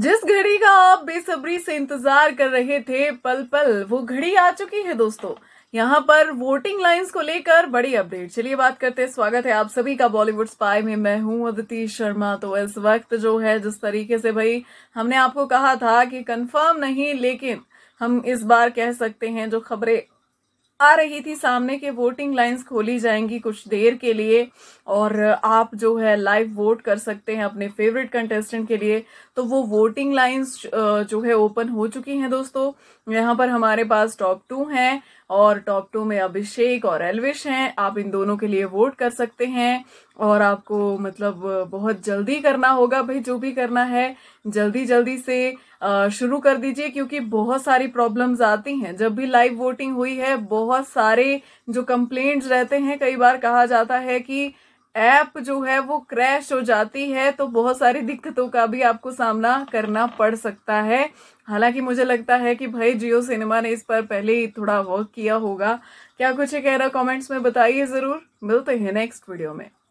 जिस घड़ी का आप बेसब्री से इंतजार कर रहे थे पल पल वो घड़ी आ चुकी है दोस्तों यहाँ पर वोटिंग लाइंस को लेकर बड़ी अपडेट चलिए बात करते हैं स्वागत है आप सभी का बॉलीवुड स्पाई में मैं हूँ अदिति शर्मा तो इस वक्त जो है जिस तरीके से भाई हमने आपको कहा था कि कंफर्म नहीं लेकिन हम इस बार कह सकते हैं जो खबरें आ रही थी सामने के वोटिंग लाइंस खोली जाएंगी कुछ देर के लिए और आप जो है लाइव वोट कर सकते हैं अपने फेवरेट कंटेस्टेंट के लिए तो वो वोटिंग लाइंस जो है ओपन हो चुकी हैं दोस्तों यहाँ पर हमारे पास टॉप टू हैं और टॉप टू में अभिषेक और एलविश हैं आप इन दोनों के लिए वोट कर सकते हैं और आपको मतलब बहुत जल्दी करना होगा भाई जो भी करना है जल्दी जल्दी से शुरू कर दीजिए क्योंकि बहुत सारी प्रॉब्लम्स आती हैं जब भी लाइव वोटिंग हुई है बहुत सारे जो कंप्लेंट्स रहते हैं कई बार कहा जाता है कि ऐप जो है वो क्रैश हो जाती है तो बहुत सारी दिक्कतों का भी आपको सामना करना पड़ सकता है हालांकि मुझे लगता है कि भाई जियो सिनेमा ने इस पर पहले ही थोड़ा वर्क किया होगा क्या कुछ है कह रहा कमेंट्स में बताइए ज़रूर मिलते हैं नेक्स्ट वीडियो में